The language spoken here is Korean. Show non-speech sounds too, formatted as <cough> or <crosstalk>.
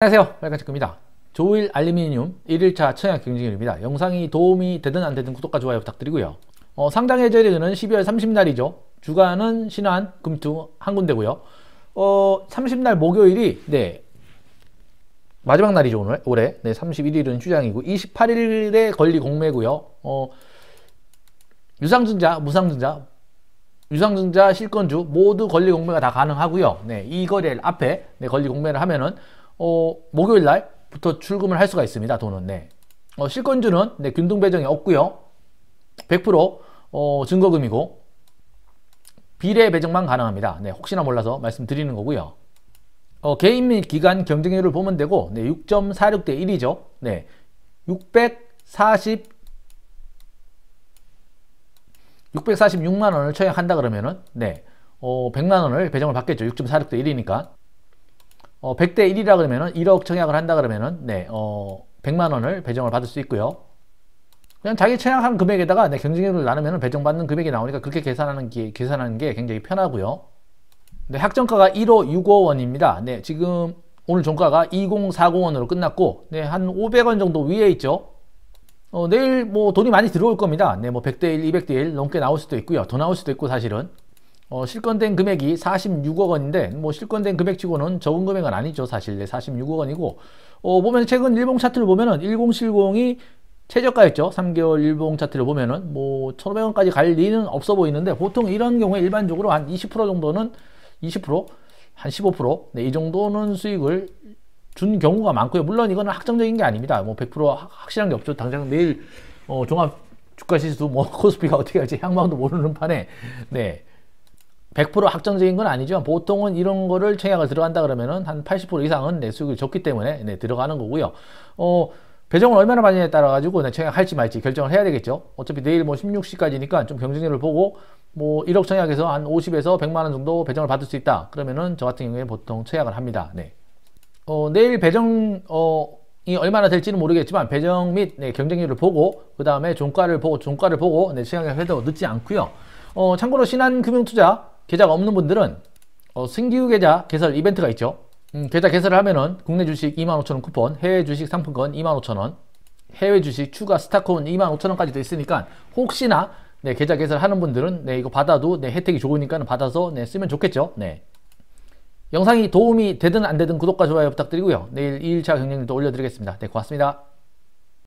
안녕하세요 빨간체크입니다 조일 알루미늄 1일차 청약 경쟁률입니다 영상이 도움이 되든 안되든 구독과 좋아요 부탁드리고요 어, 상장 해제일는 12월 30날이죠 주간은 신한, 금투 한 군데고요 어, 30날 목요일이 네 마지막 날이죠 오늘 올해 네 31일은 휴장이고 28일에 권리 공매고요 어, 유상증자, 무상증자 유상증자, 실건주 모두 권리 공매가 다 가능하고요. 네, 이 거래를 앞에 네, 권리 공매를 하면은 어, 목요일 날부터 출금을 할 수가 있습니다. 돈은 네. 어, 실권주는 네, 균등 배정이 없고요. 100% 어, 증거금이고 비례 배정만 가능합니다. 네, 혹시나 몰라서 말씀드리는 거고요. 어, 개인 및 기관 경쟁률을 보면 되고 네, 6.46대 1이죠. 네, 640 646만 원을 청약한다 그러면은 네, 어, 100만 원을 배정을 받겠죠. 6.46대 1이니까. 어, 100대 1이라 그러면은 1억 청약을 한다 그러면은 네, 어, 100만 원을 배정을 받을 수 있고요. 그냥 자기 청약한 금액에다가 네, 경쟁률을 나누면 배정받는 금액이 나오니까 그렇게 계산하는 게, 계산하는 게 굉장히 편하고요. 네, 학정가가 1호 6호 원입니다. 네, 지금 오늘 종가가 2040원으로 끝났고 네, 한 500원 정도 위에 있죠. 어, 내일 뭐 돈이 많이 들어올 겁니다. 네, 뭐 100대 1, 200대 1 넘게 나올 수도 있고요. 더 나올 수도 있고 사실은 어, 실건된 금액이 46억 원인데 뭐 실건된 금액치고는 적은 금액은 아니죠 사실 46억 원이고 어, 보면 최근 일봉 차트를 보면은 1070이 최저가였죠 3개월 일봉 차트를 보면은 뭐 1,500원까지 갈 리는 없어 보이는데 보통 이런 경우에 일반적으로 한 20% 정도는 20%한 15% 네, 이 정도는 수익을 준 경우가 많고요 물론 이거는 확정적인 게 아닙니다 뭐 100% 확실한 게 없죠 당장 내일 어, 종합 주가지수 뭐 <laughs> 코스피가 어떻게 할지 향방도 모르는 판에 네100% 확정적인 건 아니지만 보통은 이런 거를 청약을 들어간다 그러면은 한 80% 이상은 내 수익이 좋기 때문에 네, 들어가는 거고요. 어, 배정을 얼마나 받느냐에 따라 가지고 네, 청약할지 말지 결정을 해야 되겠죠. 어차피 내일 뭐 16시까지니까 좀 경쟁률을 보고 뭐 1억 청약에서 한 50에서 100만 원 정도 배정을 받을 수 있다. 그러면은 저 같은 경우에 보통 청약을 합니다. 네. 어, 내일 배정 어, 이 얼마나 될지는 모르겠지만 배정 및 네, 경쟁률을 보고 그 다음에 종가를 보고 종가를 보고 네, 시장의 회도 늦지 않고요. 어, 참고로 신한금융투자 계좌가 없는 분들은 어, 신규 계좌 개설 이벤트가 있죠. 음, 계좌 개설을 하면은 국내 주식 25,000원 쿠폰, 해외 주식 상품권 25,000원, 해외 주식 추가 스타콘 25,000원까지도 있으니까 혹시나 네, 계좌 개설하는 분들은 네, 이거 받아도 네, 혜택이 좋으니까 받아서 네, 쓰면 좋겠죠. 네. 영상이 도움이 되든 안 되든 구독과 좋아요 부탁드리고요. 내일 2일차 경쟁률도 올려드리겠습니다. 네, 고맙습니다.